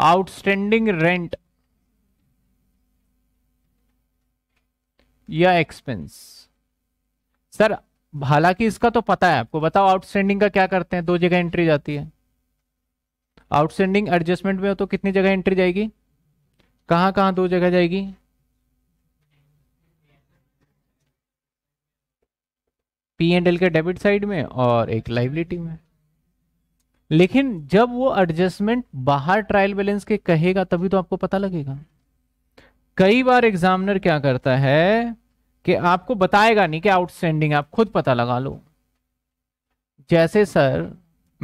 outstanding rent या expense sir हालांकि इसका तो पता है आपको बताओ आउटस्टैंडिंग का क्या करते हैं दो जगह एंट्री जाती है आउटस्टैंडिंग एडजस्टमेंट में हो तो कितनी जगह एंट्री जाएगी कहाँ कहाँ दो जगह जाएगी पी एंड एल के डेबिट साइड में और एक लाइबिलिटी में लेकिन जब वो एडजस्टमेंट बाहर ट्रायल बैलेंस के कहेगा तभी तो आपको पता लगेगा कई बार एग्जामिनर क्या करता है कि आपको बताएगा नहीं कि आउटस्टैंडिंग आप खुद पता लगा लो जैसे सर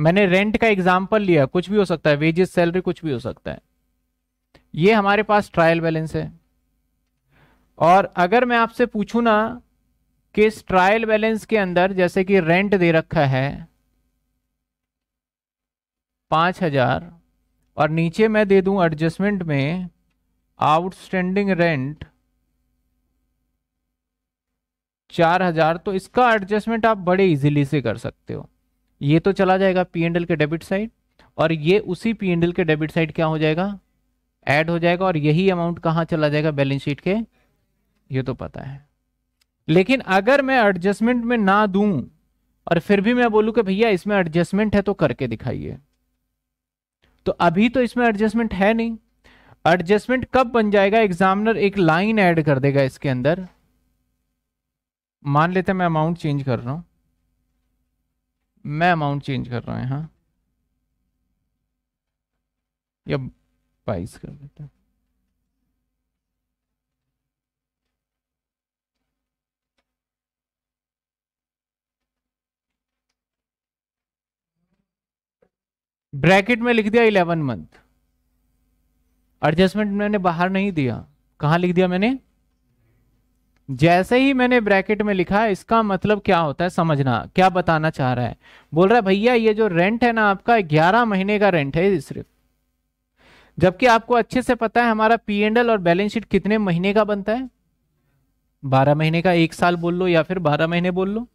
मैंने रेंट का एग्जाम्पल लिया कुछ भी हो सकता है वेजेस सैलरी कुछ भी हो सकता है ये हमारे पास ट्रायल बैलेंस है और अगर मैं आपसे पूछू ना कि इस ट्रायल बैलेंस के अंदर जैसे कि रेंट दे रखा है पाँच हजार और नीचे मैं दे दूं एडजस्टमेंट में आउटस्टैंडिंग रेंट चार हजार तो इसका एडजस्टमेंट आप बड़े इजीली से कर सकते हो ये तो चला जाएगा पी के डेबिट साइड और ये उसी पी के डेबिट साइड क्या हो जाएगा ऐड हो जाएगा और यही अमाउंट कहाँ चला जाएगा बैलेंस शीट के ये तो पता है लेकिन अगर मैं एडजस्टमेंट में ना दूं और फिर भी मैं बोलूँ कि भैया इसमें एडजस्टमेंट है तो करके दिखाइए तो अभी तो इसमें एडजस्टमेंट है नहीं एडजस्टमेंट कब बन जाएगा एग्जामिनर एक लाइन ऐड कर देगा इसके अंदर मान लेते हैं मैं अमाउंट चेंज कर रहा हूं मैं अमाउंट चेंज कर रहा हूं यहां या बाईस कर देता ब्रैकेट में लिख दिया इलेवन मंथ एडजस्टमेंट मैंने बाहर नहीं दिया कहा लिख दिया मैंने जैसे ही मैंने ब्रैकेट में लिखा इसका मतलब क्या होता है समझना क्या बताना चाह रहा है बोल रहा है भैया ये जो रेंट है ना आपका ग्यारह महीने का रेंट है सिर्फ जबकि आपको अच्छे से पता है हमारा पी एंड एल और बैलेंस शीट कितने महीने का बनता है बारह महीने का एक साल बोल लो या फिर बारह महीने बोल लो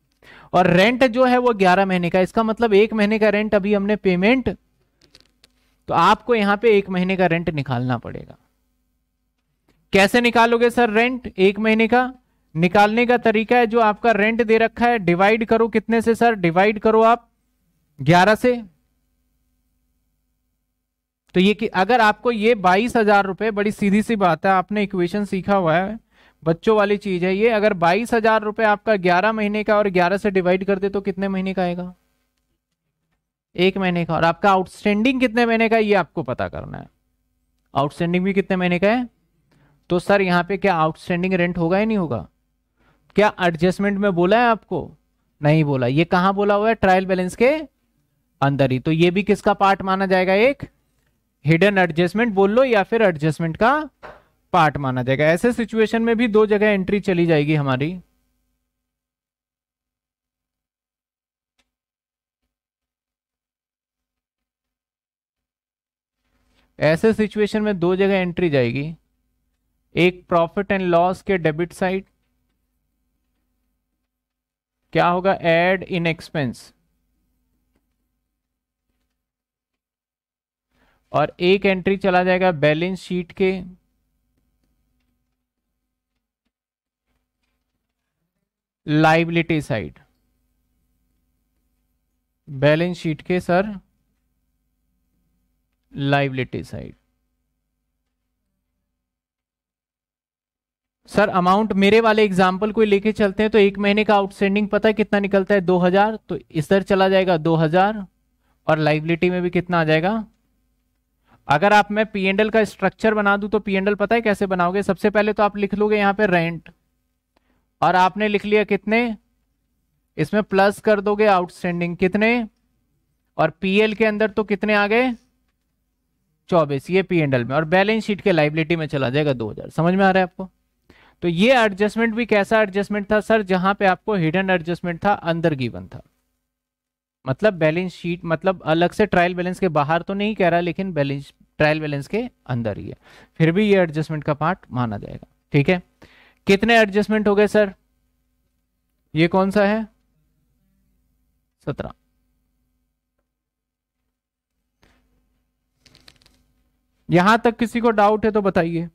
और रेंट जो है वो ग्यारह महीने का इसका मतलब एक महीने का रेंट अभी हमने पेमेंट तो आपको यहां पे एक महीने का रेंट निकालना पड़ेगा कैसे निकालोगे सर रेंट एक महीने का निकालने का तरीका है जो आपका रेंट दे रखा है डिवाइड करो कितने से सर डिवाइड करो आप 11 से तो ये कि अगर आपको ये बाईस हजार रुपए बड़ी सीधी सी बात है आपने इक्वेशन सीखा हुआ है बच्चों वाली चीज है ये अगर बाईस हजार रुपए आपका ग्यारह महीने का और ग्यारह से डिवाइड कर दे तो कितने महीने का आएगा एक महीने का और आपका आउटस्टैंडिंग कितने महीने का ये आपको पता करना है आउटस्टैंडिंग भी कितने महीने का है तो सर यहाँ पे क्या आउटस्टैंडिंग रेंट होगा या नहीं होगा क्या एडजस्टमेंट में बोला है आपको नहीं बोला ये कहाँ बोला हुआ है ट्रायल बैलेंस के अंदर ही तो ये भी किसका पार्ट माना जाएगा एक हिडन एडजस्टमेंट बोल लो या फिर एडजस्टमेंट का पार्ट माना जाएगा ऐसे सिचुएशन में भी दो जगह एंट्री चली जाएगी हमारी ऐसे सिचुएशन में दो जगह एंट्री जाएगी एक प्रॉफिट एंड लॉस के डेबिट साइड क्या होगा एड इन एक्सपेंस और एक एंट्री चला जाएगा बैलेंस शीट के लाइबिलिटी साइड बैलेंस शीट के sir liability side sir amount मेरे वाले एग्जाम्पल को लेके चलते हैं तो एक महीने का आउटस्टैंडिंग पता है कितना निकलता है दो हजार तो तरह चला जाएगा दो हजार और लाइबिलिटी में भी कितना आ जाएगा अगर आप मैं पी एंडल का स्ट्रक्चर बना दूं तो पी एंडल पता है कैसे बनाओगे सबसे पहले तो आप लिख लोगे यहां पे रेंट और आपने लिख लिया कितने इसमें प्लस कर दोगे आउटस्टैंडिंग कितने और पीएल के अंदर तो कितने आ गए चौबीस ये पी एंडल में और बैलेंस शीट के लाइबिलिटी में चला जाएगा दो हजार समझ में आ रहा है आपको तो ये एडजस्टमेंट भी कैसा एडजस्टमेंट था सर जहां पे आपको हिडन एडजस्टमेंट था अंदर गिवन था मतलब बैलेंस शीट मतलब अलग से ट्रायल बैलेंस के बाहर तो नहीं कह रहा लेकिन बैलेंस ट्रायल बैलेंस के अंदर ही है फिर भी ये एडजस्टमेंट का पार्ट माना जाएगा ठीक है कितने एडजस्टमेंट हो गए सर ये कौन सा है सत्रह यहां तक किसी को डाउट है तो बताइए